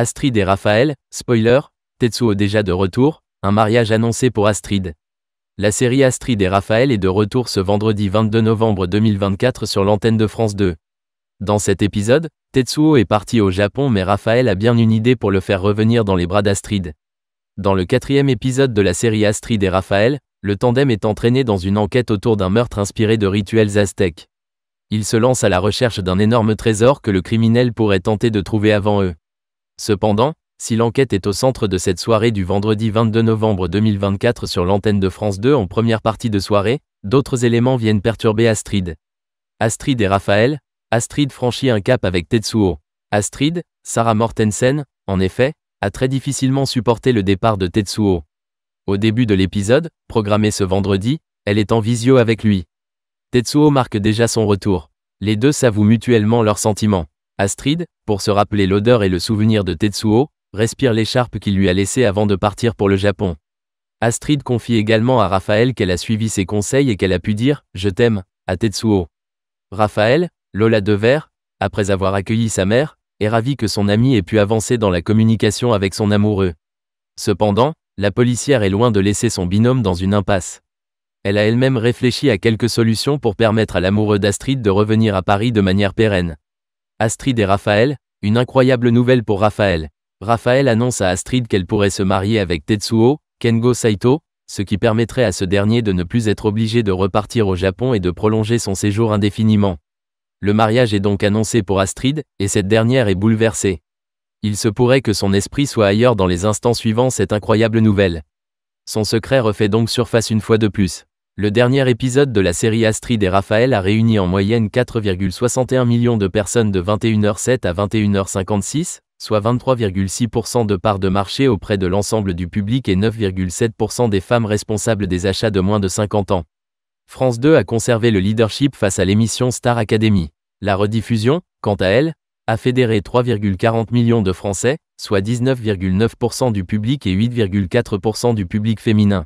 Astrid et Raphaël, spoiler, Tetsuo déjà de retour, un mariage annoncé pour Astrid. La série Astrid et Raphaël est de retour ce vendredi 22 novembre 2024 sur l'antenne de France 2. Dans cet épisode, Tetsuo est parti au Japon mais Raphaël a bien une idée pour le faire revenir dans les bras d'Astrid. Dans le quatrième épisode de la série Astrid et Raphaël, le tandem est entraîné dans une enquête autour d'un meurtre inspiré de rituels aztèques. Ils se lancent à la recherche d'un énorme trésor que le criminel pourrait tenter de trouver avant eux. Cependant, si l'enquête est au centre de cette soirée du vendredi 22 novembre 2024 sur l'antenne de France 2 en première partie de soirée, d'autres éléments viennent perturber Astrid. Astrid et Raphaël, Astrid franchit un cap avec Tetsuo. Astrid, Sarah Mortensen, en effet, a très difficilement supporté le départ de Tetsuo. Au début de l'épisode, programmé ce vendredi, elle est en visio avec lui. Tetsuo marque déjà son retour. Les deux s'avouent mutuellement leurs sentiments. Astrid, pour se rappeler l'odeur et le souvenir de Tetsuo, respire l'écharpe qu'il lui a laissée avant de partir pour le Japon. Astrid confie également à Raphaël qu'elle a suivi ses conseils et qu'elle a pu dire « Je t'aime » à Tetsuo. Raphaël, Lola verre, après avoir accueilli sa mère, est ravi que son ami ait pu avancer dans la communication avec son amoureux. Cependant, la policière est loin de laisser son binôme dans une impasse. Elle a elle-même réfléchi à quelques solutions pour permettre à l'amoureux d'Astrid de revenir à Paris de manière pérenne. Astrid et Raphaël, une incroyable nouvelle pour Raphaël. Raphaël annonce à Astrid qu'elle pourrait se marier avec Tetsuo, Kengo Saito, ce qui permettrait à ce dernier de ne plus être obligé de repartir au Japon et de prolonger son séjour indéfiniment. Le mariage est donc annoncé pour Astrid, et cette dernière est bouleversée. Il se pourrait que son esprit soit ailleurs dans les instants suivants cette incroyable nouvelle. Son secret refait donc surface une fois de plus. Le dernier épisode de la série Astrid et Raphaël a réuni en moyenne 4,61 millions de personnes de 21h07 à 21h56, soit 23,6% de part de marché auprès de l'ensemble du public et 9,7% des femmes responsables des achats de moins de 50 ans. France 2 a conservé le leadership face à l'émission Star Academy. La rediffusion, quant à elle, a fédéré 3,40 millions de Français, soit 19,9% du public et 8,4% du public féminin.